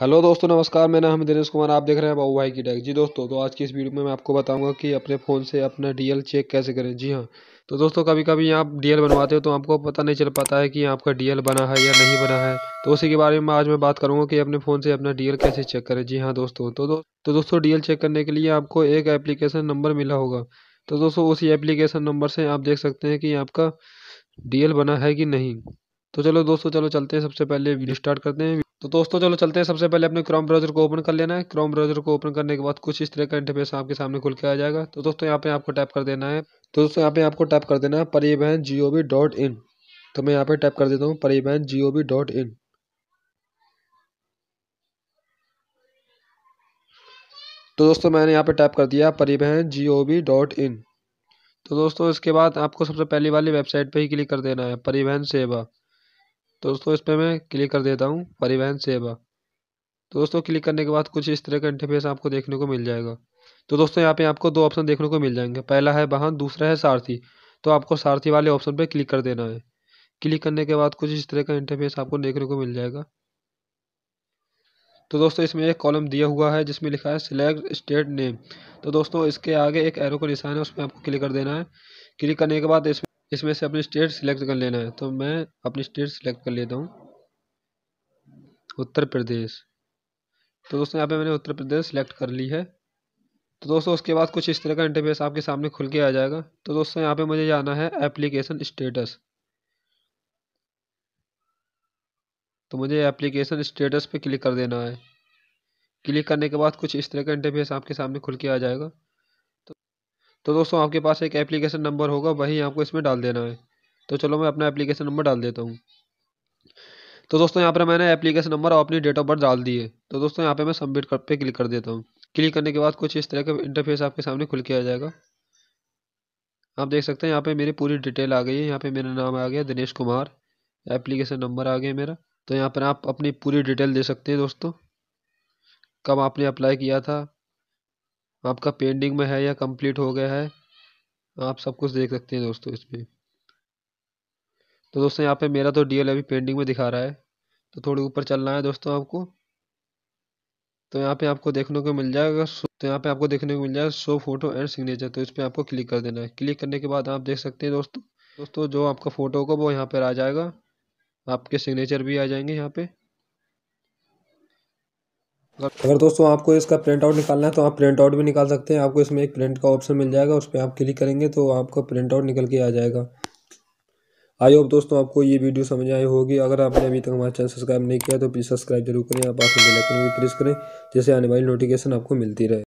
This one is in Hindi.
हेलो दोस्तों नमस्कार मेरा नाम दिनेश कुमार आप देख रहे हैं बाबू भाई की डैक जी दोस्तों तो आज की इस वीडियो में मैं आपको बताऊंगा कि अपने फ़ोन से अपना डीएल चेक कैसे करें जी हाँ तो दोस्तों कभी कभी आप डीएल बनवाते हो तो आपको पता नहीं चल पाता है कि आपका डीएल बना है या नहीं बना है तो उसी के बारे में आज मैं बात करूँगा कि अपने फ़ोन से अपना डी कैसे चेक करें जी हाँ दोस्तों तो दो, तो दोस्तों डीएल चेक करने के लिए आपको एक एप्लीकेशन नंबर मिला होगा तो दोस्तों उसी एप्लीकेशन नंबर से आप देख सकते हैं कि आपका डी बना है कि नहीं तो चलो दोस्तों चलो चलते हैं सबसे पहले वीडियो स्टार्ट करते हैं तो दोस्तों चलो चलते हैं सबसे पहले अपने क्रोम ब्राउजर को ओपन कर लेना है क्रोम ब्राउजर को ओपन करने के बाद कुछ इस तरह का इंटरफेस आपके सामने खुल के आ जाएगा तो दोस्तों यहाँ पे आपको टैप कर देना है तो दोस्तों यहाँ पे आपको टैप कर देना है परिवहन जी वी डॉट इन तो मैं यहाँ पे टैप कर देता हूँ परिवहन जी वी डॉट इन तो दोस्तों मैंने यहाँ पे टैप कर दिया परिवहन जी वी डॉट इन तो दोस्तों इसके बाद आपको सबसे पहली वाली वेबसाइट पर ही क्लिक कर देना है परिवहन सेवा दोस्तों इस पर मैं क्लिक कर देता हूँ परिवहन सेवा तो दोस्तों क्लिक करने के बाद कुछ इस तरह का इंटरफेस आपको देखने को मिल जाएगा तो दोस्तों यहाँ पे आपको दो ऑप्शन देखने को मिल जाएंगे पहला है वाहन दूसरा है सारथी तो आपको सारथी वाले ऑप्शन पर क्लिक कर देना है क्लिक करने के बाद कुछ इस तरह का इंटरफेस आपको देखने को मिल जाएगा तो दोस्तों इसमें एक कॉलम दिया हुआ है जिसमें लिखा है सिलेक्ट स्टेट नेम तो दोस्तों इसके आगे एक एरो का निशान है उसमें आपको क्लिक कर देना है क्लिक करने के बाद इसमें इसमें से अपनी स्टेट सिलेक्ट कर लेना है तो मैं अपनी स्टेट सिलेक्ट कर लेता हूँ उत्तर प्रदेश तो दोस्तों यहाँ पे मैंने उत्तर प्रदेश सिलेक्ट कर ली है तो दोस्तों उसके बाद कुछ इस तरह का इंटरफेस आपके सामने खुल के आ जाएगा तो दोस्तों यहाँ पे मुझे जाना है एप्लीकेशन स्टेटस तो मुझे एप्लीकेशन स्टेटस पे क्लिक कर देना है क्लिक करने के बाद कुछ इस तरह का इंटरफेस आपके सामने खुल के आ जाएगा तो दोस्तों आपके पास एक एप्लीकेशन नंबर होगा वही आपको इसमें डाल देना है तो चलो मैं अपना एप्लीकेशन नंबर डाल देता हूँ तो दोस्तों यहाँ पर मैंने एप्लीकेशन नंबर और अपनी डेट ऑफ बर्थ डाल दी है तो दोस्तों यहाँ पर मैं सबमिट कर पे क्लिक कर देता हूँ क्लिक करने के बाद कुछ इस तरह का इंटरफेस आपके सामने खुल के आ जाएगा आप देख सकते हैं यहाँ पे मेरी पूरी डिटेल आ गई है यहाँ पे मेरा नाम आ गया दिनेश कुमार एप्लीकेशन नंबर आ गया मेरा तो यहाँ पर आप अपनी पूरी डिटेल दे सकते हैं दोस्तों कब आपने अप्लाई किया था आपका पेंडिंग में है या कंप्लीट हो गया है आप सब कुछ देख सकते हैं दोस्तों इसमें तो दोस्तों यहाँ पे मेरा तो डीएल अभी पेंडिंग में दिखा रहा है तो थोड़े ऊपर चलना है दोस्तों आपको तो यहाँ पे आपको देखने को मिल जाएगा तो यहाँ पे आपको देखने को मिल जाएगा शो फोटो एंड सिग्नेचर तो इस पर आपको क्लिक कर देना है क्लिक करने के बाद आप देख सकते हैं दोस्तों दोस्तों जो आपका फ़ोटो होगा वो यहाँ पर आ जाएगा आपके सिग्नेचर भी आ जाएंगे यहाँ पे अगर दोस्तों आपको इसका प्रिंट आउट निकालना है तो आप प्रिंट आउट भी निकाल सकते हैं आपको इसमें एक प्रिंट का ऑप्शन मिल जाएगा उस पर आप क्लिक करेंगे तो आपका प्रिंट आउट निकल के आ जाएगा आई होप दोस्तों आपको ये वीडियो समझ आई होगी अगर आपने अभी तक हमारे चैनल सब्सक्राइब नहीं किया तो प्लीज़ सब्सक्राइब जरूर करें आप पास बेलाइकन भी प्रेस करें जैसे आने वाली नोटिफिकेशन आपको मिलती रहे